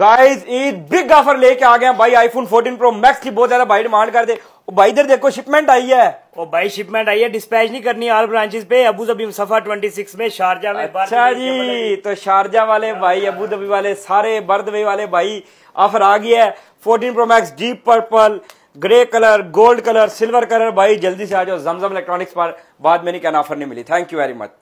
guys Eid big offer लेके आ गए हैं भाई आईफोन 14 प्रो मैक्स की बहुत ज्यादा भाई डिमांड कर दे भाई इधर देखो शिपमेंट आई है ओ भाई शिपमेंट आई है डिस्पैच नहीं करनी ऑल ब्रांचेस पे अबू धाबी सफा 26 में शारजा में अच्छा जी तो शारजा वाले भाई अबू धाबी वाले सारे बर्दवे वाले भाई ऑफर आ गया है fourteen pro max deep purple grey colour gold colour silver colour भाई जल्दी से आ जाओ जमजम इलेक्ट्रॉनिक्स पर बाद में नहीं कहना ऑफर नहीं मिली थैंक यू वेरी मच